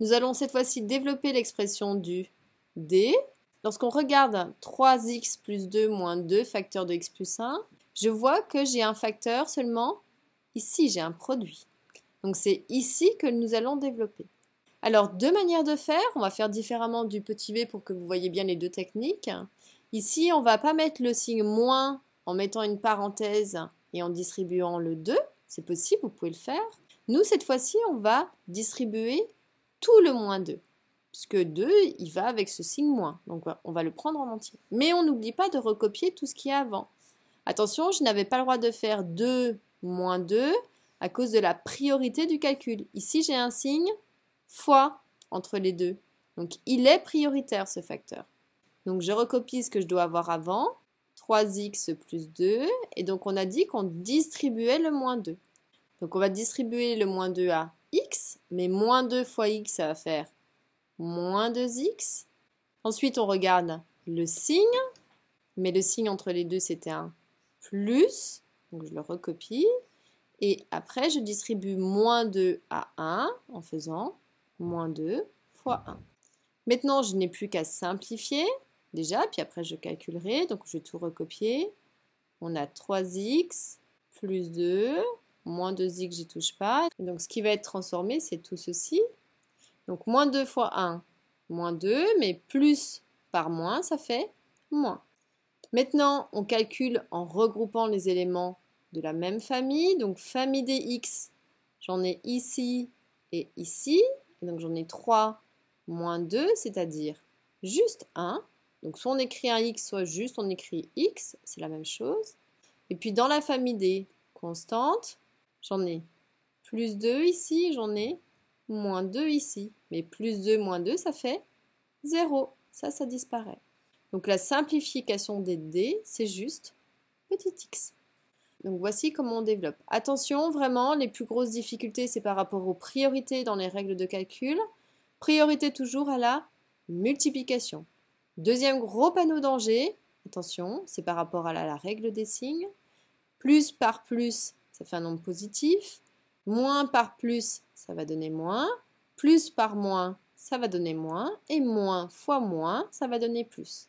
Nous allons cette fois-ci développer l'expression du D. Lorsqu'on regarde 3x plus 2 moins 2 facteur de x plus 1, je vois que j'ai un facteur seulement ici, j'ai un produit. Donc c'est ici que nous allons développer. Alors deux manières de faire, on va faire différemment du petit b pour que vous voyez bien les deux techniques. Ici, on ne va pas mettre le signe moins en mettant une parenthèse et en distribuant le 2, c'est possible, vous pouvez le faire. Nous, cette fois-ci, on va distribuer tout le moins 2. Puisque 2, il va avec ce signe moins. Donc on va le prendre en entier. Mais on n'oublie pas de recopier tout ce qu'il y a avant. Attention, je n'avais pas le droit de faire 2 moins 2 à cause de la priorité du calcul. Ici, j'ai un signe fois entre les deux. Donc il est prioritaire ce facteur. Donc je recopie ce que je dois avoir avant. 3x plus 2. Et donc on a dit qu'on distribuait le moins 2. Donc on va distribuer le moins 2 à mais moins 2 fois x, ça va faire moins 2x. Ensuite, on regarde le signe. Mais le signe entre les deux, c'était un plus. Donc, je le recopie. Et après, je distribue moins 2 à 1 en faisant moins 2 fois 1. Maintenant, je n'ai plus qu'à simplifier déjà, puis après je calculerai. Donc, je vais tout recopier. On a 3x plus 2 Moins 2x, j'y touche pas. Donc ce qui va être transformé, c'est tout ceci. Donc moins 2 fois 1, moins 2, mais plus par moins, ça fait moins. Maintenant, on calcule en regroupant les éléments de la même famille. Donc famille des x, j'en ai ici et ici. donc j'en ai 3 moins 2, c'est-à-dire juste 1. Donc soit on écrit un x, soit juste on écrit x, c'est la même chose. Et puis dans la famille des constantes, J'en ai plus 2 ici, j'en ai moins 2 ici. Mais plus 2, moins 2, ça fait 0. Ça, ça disparaît. Donc la simplification des D, c'est juste petit x. Donc voici comment on développe. Attention, vraiment, les plus grosses difficultés, c'est par rapport aux priorités dans les règles de calcul. Priorité toujours à la multiplication. Deuxième gros panneau danger, attention, c'est par rapport à la, règle des signes. Plus par plus, ça fait un nombre positif. Moins par plus, ça va donner moins. Plus par moins, ça va donner moins. Et moins fois moins, ça va donner plus.